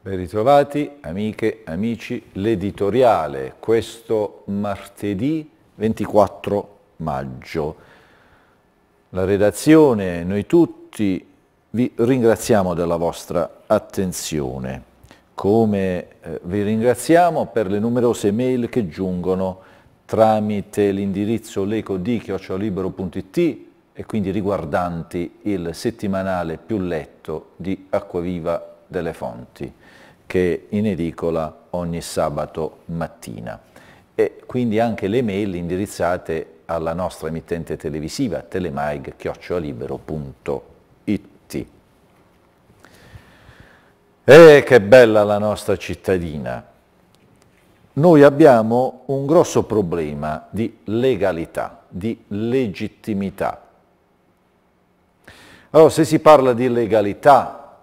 Ben ritrovati amiche, amici, l'editoriale questo martedì 24 maggio. La redazione, noi tutti, vi ringraziamo della vostra attenzione, come eh, vi ringraziamo per le numerose mail che giungono tramite l'indirizzo lecod.it e quindi riguardanti il settimanale più letto di Acquaviva delle Fonti, che in edicola ogni sabato mattina e quindi anche le mail indirizzate alla nostra emittente televisiva telemaig.it. E che bella la nostra cittadina! Noi abbiamo un grosso problema di legalità, di legittimità. Allora, se si parla di legalità,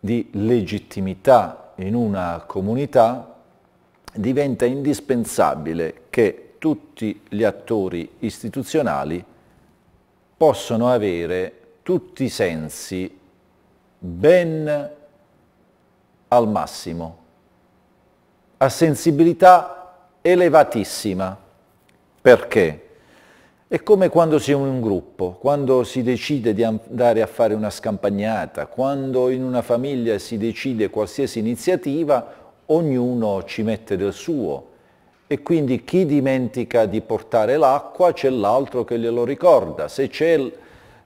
di legittimità in una comunità, diventa indispensabile che tutti gli attori istituzionali possano avere tutti i sensi ben al massimo, a sensibilità elevatissima. Perché? È come quando si è in un gruppo, quando si decide di andare a fare una scampagnata, quando in una famiglia si decide qualsiasi iniziativa, ognuno ci mette del suo e quindi chi dimentica di portare l'acqua c'è l'altro che glielo ricorda. Se c'è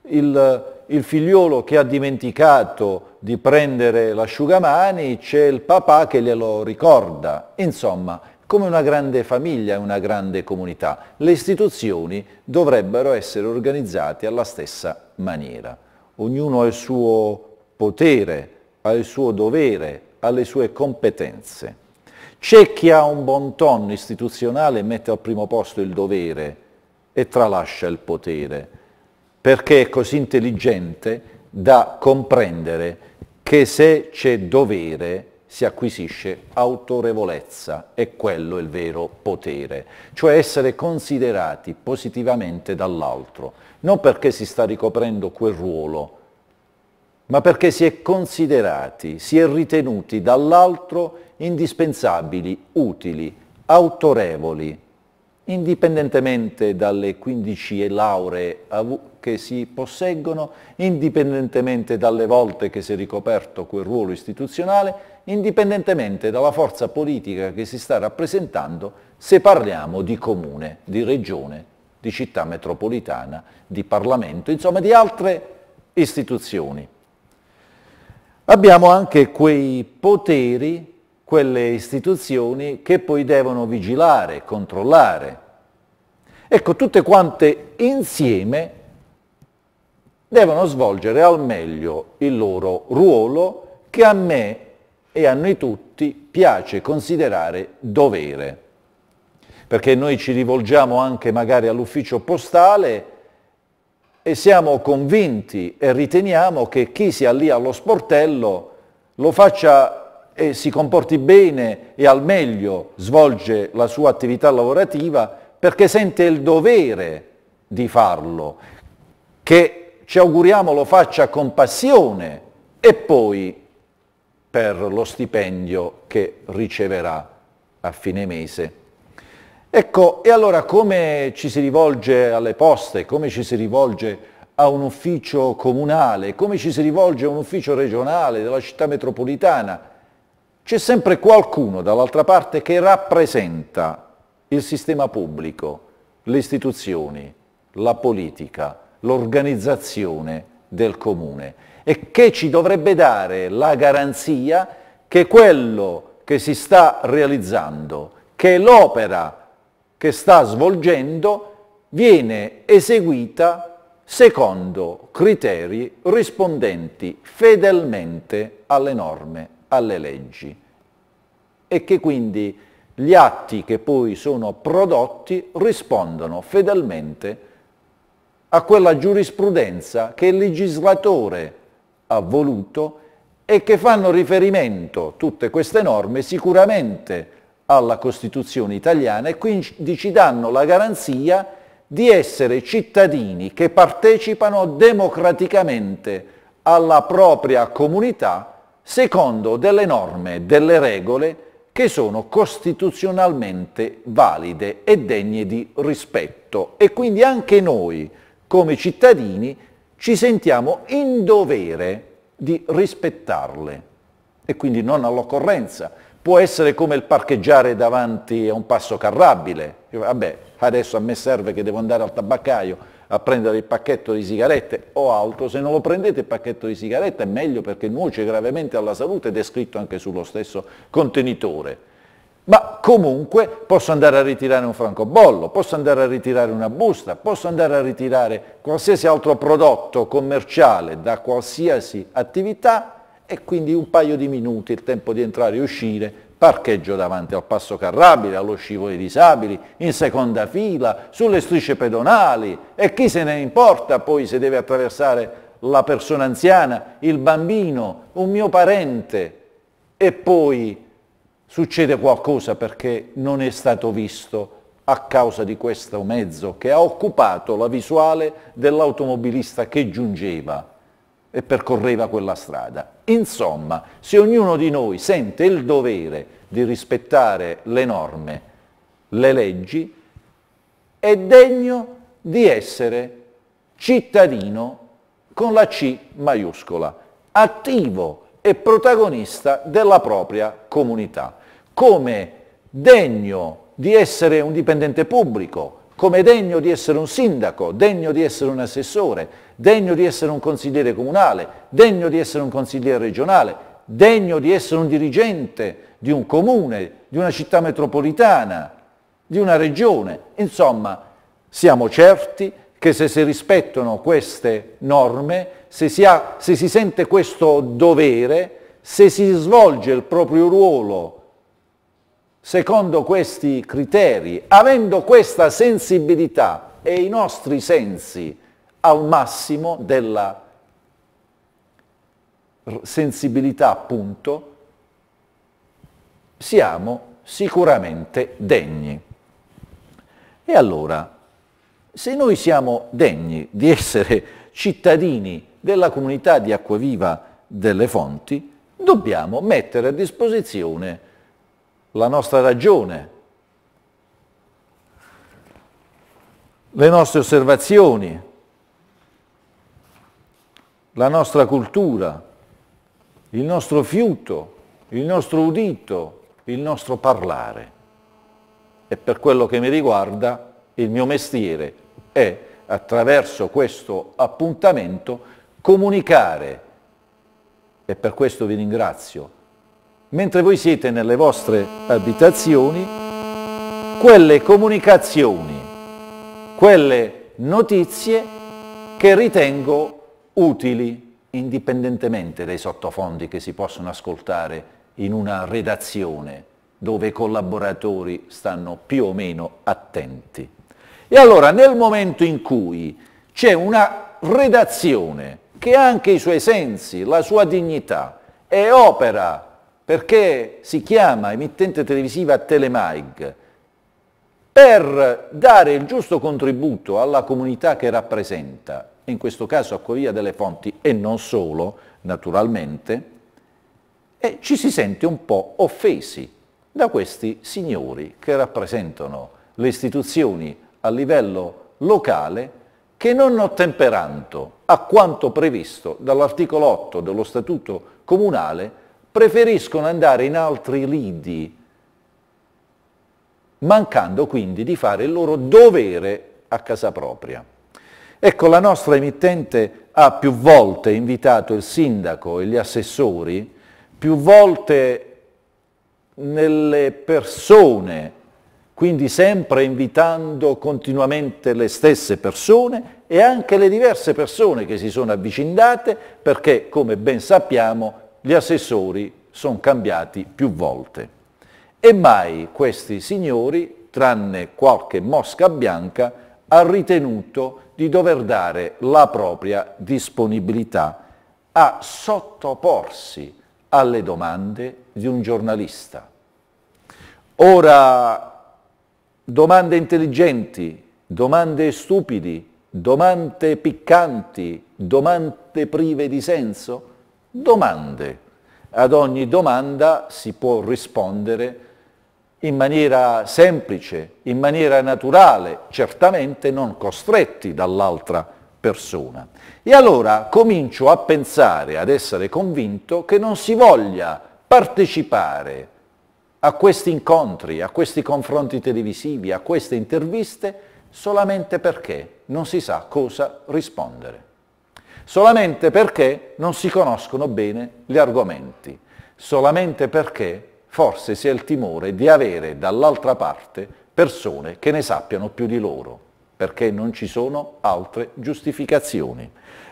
il, il, figliolo che ha dimenticato di prendere l'asciugamani, c'è il papà che glielo ricorda. Insomma, come una grande famiglia e una grande comunità, le istituzioni dovrebbero essere organizzate alla stessa maniera. Ognuno ha il suo potere, ha il suo dovere, alle sue competenze. C'è chi ha un buon ton istituzionale e mette al primo posto il dovere e tralascia il potere, perché è così intelligente da comprendere che se c'è dovere si acquisisce autorevolezza e quello è il vero potere, cioè essere considerati positivamente dall'altro, non perché si sta ricoprendo quel ruolo, ma perché si è considerati, si è ritenuti dall'altro indispensabili, utili, autorevoli, indipendentemente dalle 15 lauree che si posseggono, indipendentemente dalle volte che si è ricoperto quel ruolo istituzionale, indipendentemente dalla forza politica che si sta rappresentando se parliamo di comune, di regione, di città metropolitana, di Parlamento, insomma di altre istituzioni abbiamo anche quei poteri, quelle istituzioni che poi devono vigilare, controllare. Ecco, tutte quante insieme devono svolgere al meglio il loro ruolo che a me e a noi tutti piace considerare dovere. Perché noi ci rivolgiamo anche magari all'ufficio postale e siamo convinti e riteniamo che chi sia lì allo sportello lo faccia e si comporti bene e al meglio svolge la sua attività lavorativa perché sente il dovere di farlo, che ci auguriamo lo faccia con passione e poi per lo stipendio che riceverà a fine mese. Ecco, e allora come ci si rivolge alle poste, come ci si rivolge a un ufficio comunale, come ci si rivolge a un ufficio regionale della città metropolitana? C'è sempre qualcuno dall'altra parte che rappresenta il sistema pubblico, le istituzioni, la politica, l'organizzazione del comune e che ci dovrebbe dare la garanzia che quello che si sta realizzando, che l'opera che sta svolgendo viene eseguita secondo criteri rispondenti fedelmente alle norme, alle leggi e che quindi gli atti che poi sono prodotti rispondono fedelmente a quella giurisprudenza che il legislatore ha voluto e che fanno riferimento tutte queste norme sicuramente alla Costituzione italiana e quindi ci danno la garanzia di essere cittadini che partecipano democraticamente alla propria comunità secondo delle norme, delle regole che sono costituzionalmente valide e degne di rispetto. E quindi anche noi, come cittadini, ci sentiamo in dovere di rispettarle e quindi non all'occorrenza può essere come il parcheggiare davanti a un passo carrabile, vabbè adesso a me serve che devo andare al tabaccaio a prendere il pacchetto di sigarette o altro, se non lo prendete il pacchetto di sigarette è meglio perché nuoce gravemente alla salute ed è scritto anche sullo stesso contenitore. Ma comunque posso andare a ritirare un francobollo, posso andare a ritirare una busta, posso andare a ritirare qualsiasi altro prodotto commerciale da qualsiasi attività e quindi un paio di minuti, il tempo di entrare e uscire, parcheggio davanti al passo carrabile, allo scivolo dei disabili, in seconda fila, sulle strisce pedonali e chi se ne importa poi se deve attraversare la persona anziana, il bambino, un mio parente e poi succede qualcosa perché non è stato visto a causa di questo mezzo che ha occupato la visuale dell'automobilista che giungeva e percorreva quella strada. Insomma, se ognuno di noi sente il dovere di rispettare le norme, le leggi, è degno di essere cittadino con la C maiuscola, attivo e protagonista della propria comunità, come degno di essere un dipendente pubblico, come degno di essere un sindaco, degno di essere un assessore, degno di essere un consigliere comunale, degno di essere un consigliere regionale, degno di essere un dirigente di un comune, di una città metropolitana, di una regione. Insomma, siamo certi che se si rispettano queste norme, se si, ha, se si sente questo dovere, se si svolge il proprio ruolo secondo questi criteri, avendo questa sensibilità e i nostri sensi a un massimo della sensibilità appunto, siamo sicuramente degni. E allora, se noi siamo degni di essere cittadini della comunità di acquaviva delle fonti, dobbiamo mettere a disposizione la nostra ragione, le nostre osservazioni, la nostra cultura, il nostro fiuto, il nostro udito, il nostro parlare. E per quello che mi riguarda, il mio mestiere è, attraverso questo appuntamento, comunicare. E per questo vi ringrazio. Mentre voi siete nelle vostre abitazioni, quelle comunicazioni, quelle notizie che ritengo utili indipendentemente dai sottofondi che si possono ascoltare in una redazione dove i collaboratori stanno più o meno attenti. E allora nel momento in cui c'è una redazione che ha anche i suoi sensi, la sua dignità, e opera perché si chiama emittente televisiva Telemaig, per dare il giusto contributo alla comunità che rappresenta in questo caso a Covia delle Fonti e non solo, naturalmente, e ci si sente un po' offesi da questi signori che rappresentano le istituzioni a livello locale che non ottemperando a quanto previsto dall'articolo 8 dello Statuto Comunale preferiscono andare in altri lidi, mancando quindi di fare il loro dovere a casa propria. Ecco, la nostra emittente ha più volte invitato il sindaco e gli assessori, più volte nelle persone, quindi sempre invitando continuamente le stesse persone e anche le diverse persone che si sono avvicindate perché, come ben sappiamo, gli assessori sono cambiati più volte. E mai questi signori, tranne qualche mosca bianca, ha ritenuto di dover dare la propria disponibilità a sottoporsi alle domande di un giornalista. Ora, domande intelligenti, domande stupidi, domande piccanti, domande prive di senso, domande. Ad ogni domanda si può rispondere in maniera semplice, in maniera naturale, certamente non costretti dall'altra persona. E allora comincio a pensare, ad essere convinto che non si voglia partecipare a questi incontri, a questi confronti televisivi, a queste interviste, solamente perché non si sa cosa rispondere, solamente perché non si conoscono bene gli argomenti, solamente perché forse si ha il timore di avere dall'altra parte persone che ne sappiano più di loro, perché non ci sono altre giustificazioni.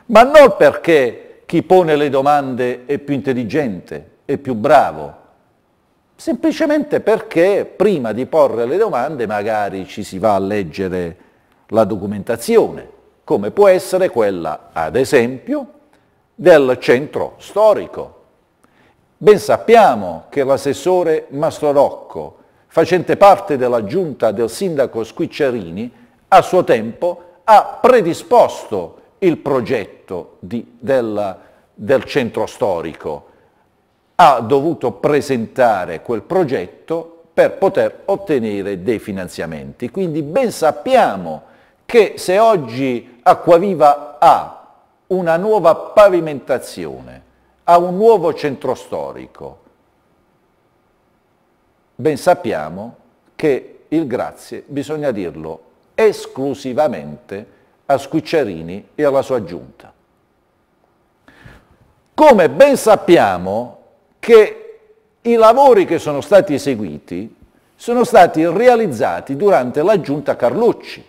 Ma non perché chi pone le domande è più intelligente, è più bravo, semplicemente perché prima di porre le domande magari ci si va a leggere la documentazione, come può essere quella, ad esempio, del centro storico, Ben sappiamo che l'assessore Mastro Rocco, facente parte della giunta del sindaco Squicciarini, a suo tempo ha predisposto il progetto di, del, del centro storico, ha dovuto presentare quel progetto per poter ottenere dei finanziamenti. Quindi ben sappiamo che se oggi Acquaviva ha una nuova pavimentazione, a un nuovo centro storico. Ben sappiamo che il grazie, bisogna dirlo, esclusivamente a Squicciarini e alla sua giunta. Come ben sappiamo che i lavori che sono stati eseguiti sono stati realizzati durante la giunta Carlucci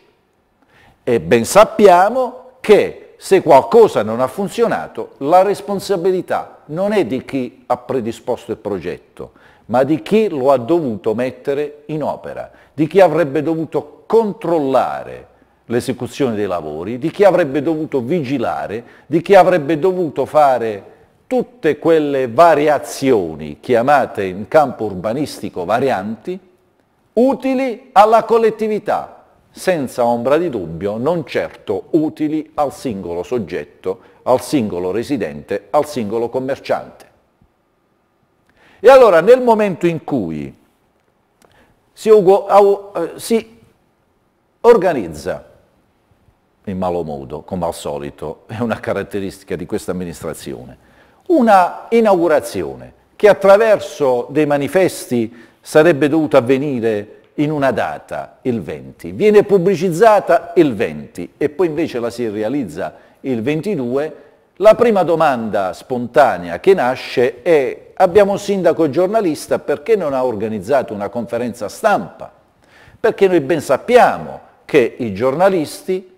e ben sappiamo che se qualcosa non ha funzionato, la responsabilità non è di chi ha predisposto il progetto, ma di chi lo ha dovuto mettere in opera, di chi avrebbe dovuto controllare l'esecuzione dei lavori, di chi avrebbe dovuto vigilare, di chi avrebbe dovuto fare tutte quelle variazioni chiamate in campo urbanistico varianti, utili alla collettività, senza ombra di dubbio non certo utili al singolo soggetto, al singolo residente, al singolo commerciante. E allora nel momento in cui si, eh, si organizza in malo modo, come al solito, è una caratteristica di questa amministrazione, una inaugurazione che attraverso dei manifesti sarebbe dovuta avvenire in una data, il 20, viene pubblicizzata il 20 e poi invece la si realizza il 22, la prima domanda spontanea che nasce è abbiamo un sindaco giornalista perché non ha organizzato una conferenza stampa? Perché noi ben sappiamo che i giornalisti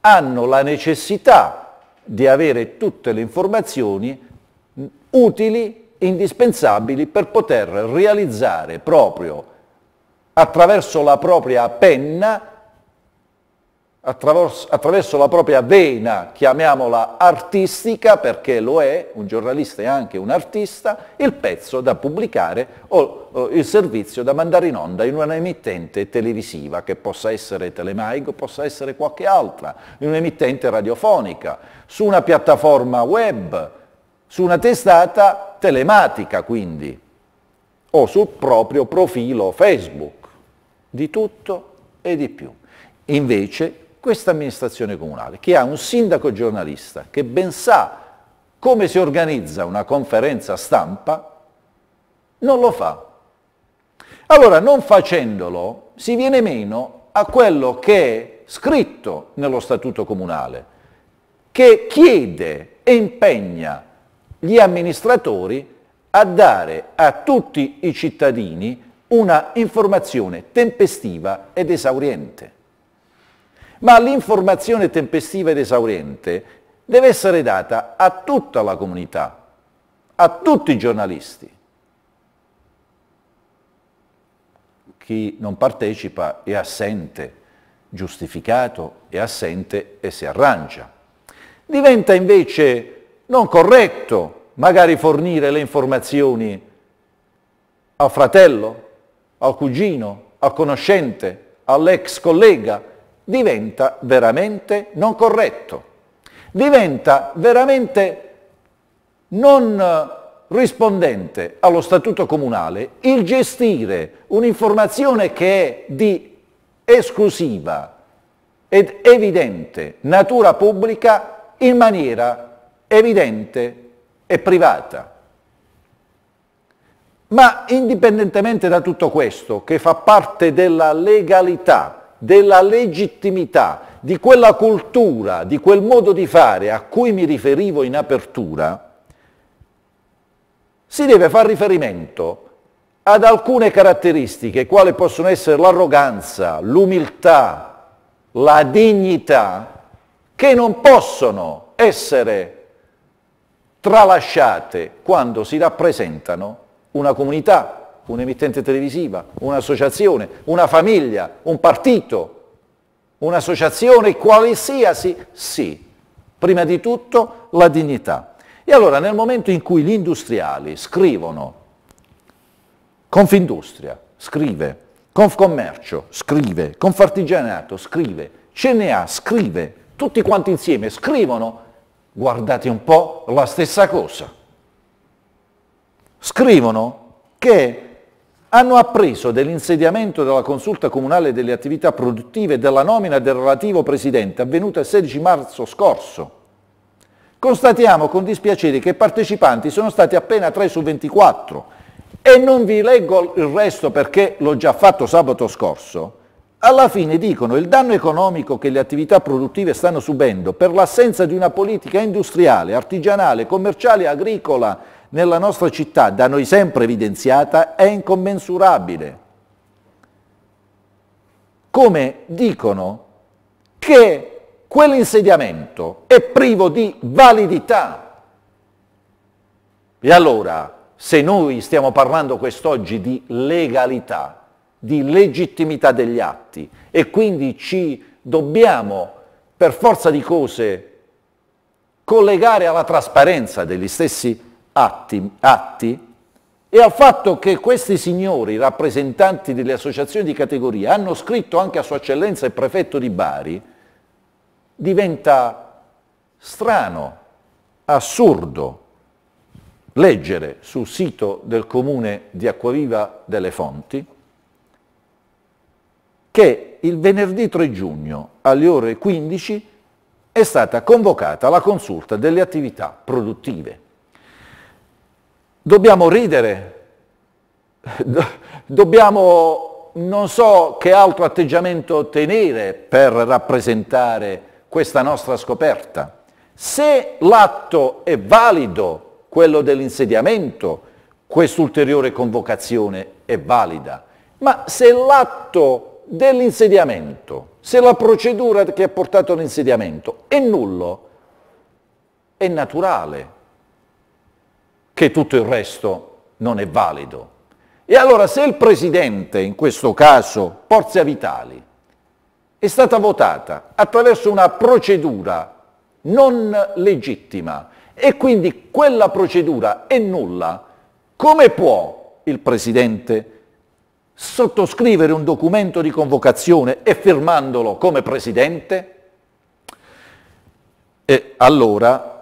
hanno la necessità di avere tutte le informazioni utili, indispensabili per poter realizzare proprio attraverso la propria penna, attraverso, attraverso la propria vena, chiamiamola artistica, perché lo è, un giornalista è anche un artista, il pezzo da pubblicare o, o il servizio da mandare in onda in un'emittente televisiva, che possa essere Telemaigo, possa essere qualche altra, in un'emittente radiofonica, su una piattaforma web, su una testata telematica quindi, o sul proprio profilo Facebook di tutto e di più. Invece questa amministrazione comunale, che ha un sindaco giornalista che ben sa come si organizza una conferenza stampa, non lo fa. Allora, non facendolo, si viene meno a quello che è scritto nello Statuto Comunale, che chiede e impegna gli amministratori a dare a tutti i cittadini una informazione tempestiva ed esauriente. Ma l'informazione tempestiva ed esauriente deve essere data a tutta la comunità, a tutti i giornalisti. Chi non partecipa è assente, giustificato è assente e si arrangia. Diventa invece non corretto magari fornire le informazioni al fratello, al cugino, al conoscente, all'ex collega, diventa veramente non corretto, diventa veramente non eh, rispondente allo statuto comunale il gestire un'informazione che è di esclusiva ed evidente natura pubblica in maniera evidente e privata. Ma indipendentemente da tutto questo, che fa parte della legalità, della legittimità, di quella cultura, di quel modo di fare a cui mi riferivo in apertura, si deve fare riferimento ad alcune caratteristiche, quali possono essere l'arroganza, l'umiltà, la dignità, che non possono essere tralasciate quando si rappresentano una comunità, un'emittente televisiva, un'associazione, una famiglia, un partito, un'associazione qualsiasi, sì. Prima di tutto la dignità. E allora nel momento in cui gli industriali scrivono, Confindustria scrive, Confcommercio scrive, Confartigianato scrive, CNA scrive, tutti quanti insieme scrivono, guardate un po' la stessa cosa scrivono che hanno appreso dell'insediamento della consulta comunale delle attività produttive e della nomina del relativo presidente avvenuta il 16 marzo scorso. Constatiamo con dispiacere che i partecipanti sono stati appena 3 su 24 e non vi leggo il resto perché l'ho già fatto sabato scorso. Alla fine dicono il danno economico che le attività produttive stanno subendo per l'assenza di una politica industriale, artigianale, commerciale e agricola nella nostra città, da noi sempre evidenziata, è incommensurabile. Come dicono che quell'insediamento è privo di validità. E allora, se noi stiamo parlando quest'oggi di legalità, di legittimità degli atti e quindi ci dobbiamo per forza di cose collegare alla trasparenza degli stessi atti, atti e al fatto che questi signori, rappresentanti delle associazioni di categoria, hanno scritto anche a Sua Eccellenza il prefetto di Bari, diventa strano, assurdo leggere sul sito del comune di Acquaviva delle Fonti che il venerdì 3 giugno alle ore 15 è stata convocata la consulta delle attività produttive dobbiamo ridere, dobbiamo non so che altro atteggiamento tenere per rappresentare questa nostra scoperta. Se l'atto è valido, quello dell'insediamento, quest'ulteriore convocazione è valida, ma se l'atto dell'insediamento, se la procedura che ha portato all'insediamento è nullo, è naturale che tutto il resto non è valido. E allora se il Presidente, in questo caso Forza Vitali, è stata votata attraverso una procedura non legittima e quindi quella procedura è nulla, come può il Presidente sottoscrivere un documento di convocazione e firmandolo come Presidente? E allora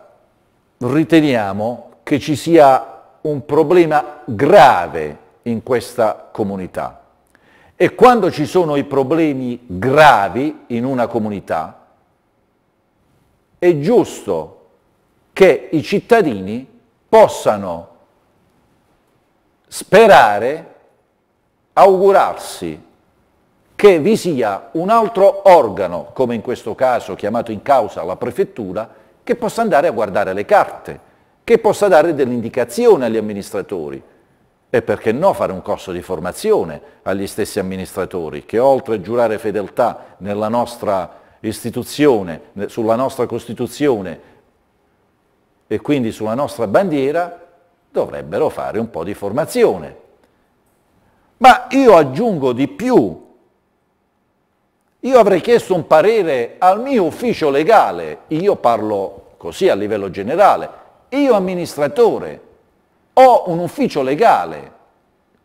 riteniamo che ci sia un problema grave in questa comunità. E quando ci sono i problemi gravi in una comunità, è giusto che i cittadini possano sperare, augurarsi che vi sia un altro organo, come in questo caso chiamato in causa la prefettura, che possa andare a guardare le carte, che possa dare dell'indicazione agli amministratori. E perché no fare un corso di formazione agli stessi amministratori che oltre a giurare fedeltà nella nostra istituzione, sulla nostra Costituzione e quindi sulla nostra bandiera, dovrebbero fare un po' di formazione. Ma io aggiungo di più, io avrei chiesto un parere al mio ufficio legale, io parlo così a livello generale, io amministratore ho un ufficio legale,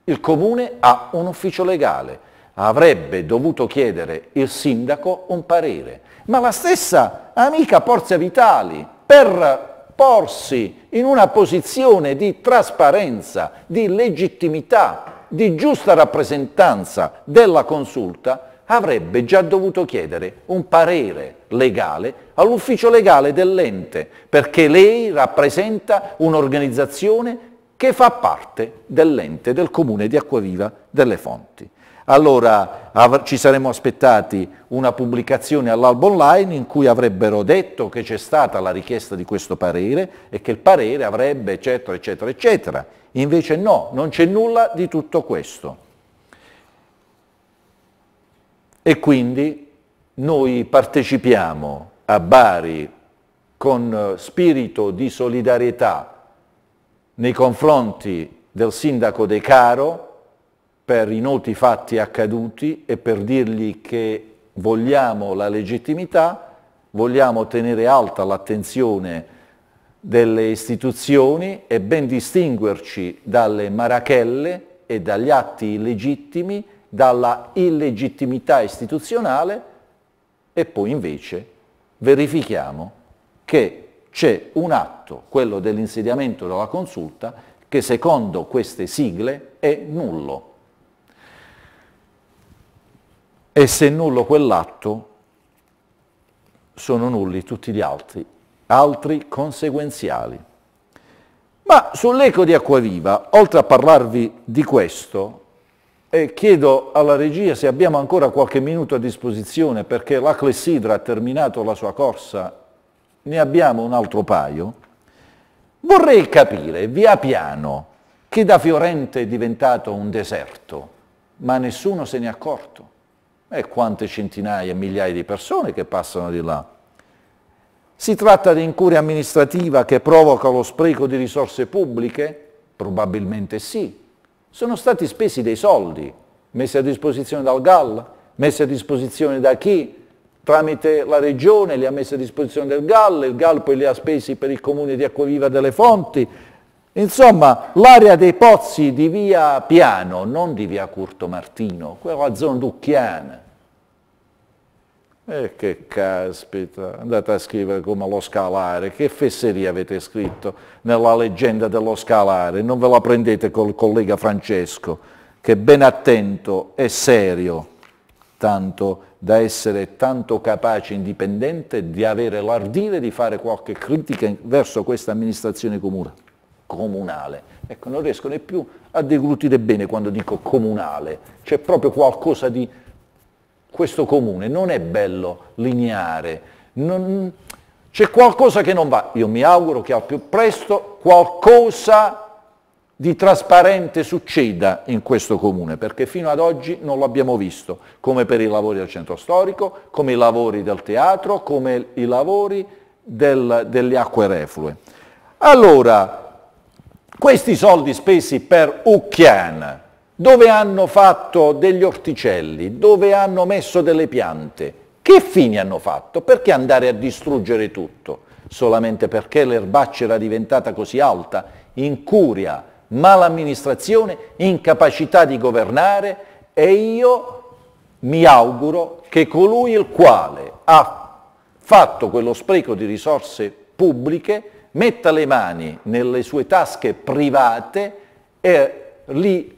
il comune ha un ufficio legale, avrebbe dovuto chiedere il sindaco un parere, ma la stessa amica Porzia Vitali per porsi in una posizione di trasparenza, di legittimità, di giusta rappresentanza della consulta, avrebbe già dovuto chiedere un parere legale all'ufficio legale dell'ente, perché lei rappresenta un'organizzazione che fa parte dell'ente del comune di Acquaviva delle Fonti. Allora ci saremmo aspettati una pubblicazione all'albo online in cui avrebbero detto che c'è stata la richiesta di questo parere e che il parere avrebbe eccetera eccetera eccetera. Invece no, non c'è nulla di tutto questo. E quindi noi partecipiamo a Bari con eh, spirito di solidarietà nei confronti del sindaco De Caro per i noti fatti accaduti e per dirgli che vogliamo la legittimità, vogliamo tenere alta l'attenzione delle istituzioni e ben distinguerci dalle marachelle e dagli atti illegittimi dalla illegittimità istituzionale e poi invece verifichiamo che c'è un atto, quello dell'insediamento della consulta, che secondo queste sigle è nullo. E se è nullo quell'atto, sono nulli tutti gli altri, altri conseguenziali. Ma sull'eco di Acquaviva, oltre a parlarvi di questo, e chiedo alla regia se abbiamo ancora qualche minuto a disposizione perché la clessidra ha terminato la sua corsa, ne abbiamo un altro paio. Vorrei capire, via piano, che da Fiorente è diventato un deserto, ma nessuno se ne è accorto. E quante centinaia e migliaia di persone che passano di là. Si tratta di incuria amministrativa che provoca lo spreco di risorse pubbliche? Probabilmente sì, sono stati spesi dei soldi messi a disposizione dal GAL, messi a disposizione da chi? Tramite la regione li ha messi a disposizione del GAL, il GAL poi li ha spesi per il comune di Acquaviva delle Fonti. Insomma, l'area dei pozzi di via Piano, non di via Curto Martino, quella zona ducchiana, e che caspita, andate a scrivere come lo scalare, che fesseria avete scritto nella leggenda dello scalare, non ve la prendete col collega Francesco, che è ben attento e serio, tanto da essere tanto capace e indipendente di avere l'ardire di fare qualche critica verso questa amministrazione comune, comunale. Ecco, non riesco né più a deglutire bene quando dico comunale, c'è proprio qualcosa di questo comune, non è bello, lineare, non, c'è qualcosa che non va. Io mi auguro che al più presto qualcosa di trasparente succeda in questo comune, perché fino ad oggi non l'abbiamo visto, come per i lavori del centro storico, come i lavori del teatro, come i lavori del, delle acque reflue. Allora, questi soldi spesi per Ucchiana, dove hanno fatto degli orticelli, dove hanno messo delle piante. Che fini hanno fatto? Perché andare a distruggere tutto? Solamente perché l'erbaccia era diventata così alta? Incuria, malamministrazione, incapacità di governare e io mi auguro che colui il quale ha fatto quello spreco di risorse pubbliche metta le mani nelle sue tasche private e li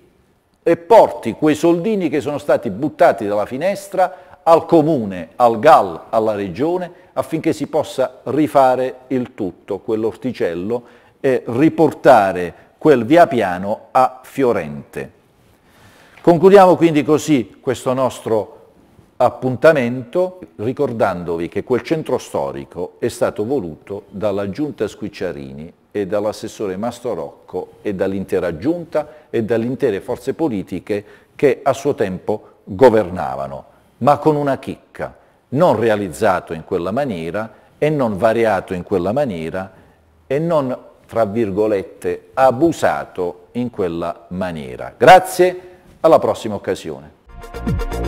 e porti quei soldini che sono stati buttati dalla finestra al comune, al GAL, alla regione, affinché si possa rifare il tutto, quell'orticello, e riportare quel via piano a Fiorente. Concludiamo quindi così questo nostro appuntamento ricordandovi che quel centro storico è stato voluto dalla giunta Squicciarini e dall'assessore Mastorocco e dall'intera giunta e dalle intere forze politiche che a suo tempo governavano, ma con una chicca, non realizzato in quella maniera e non variato in quella maniera e non, tra virgolette, abusato in quella maniera. Grazie, alla prossima occasione.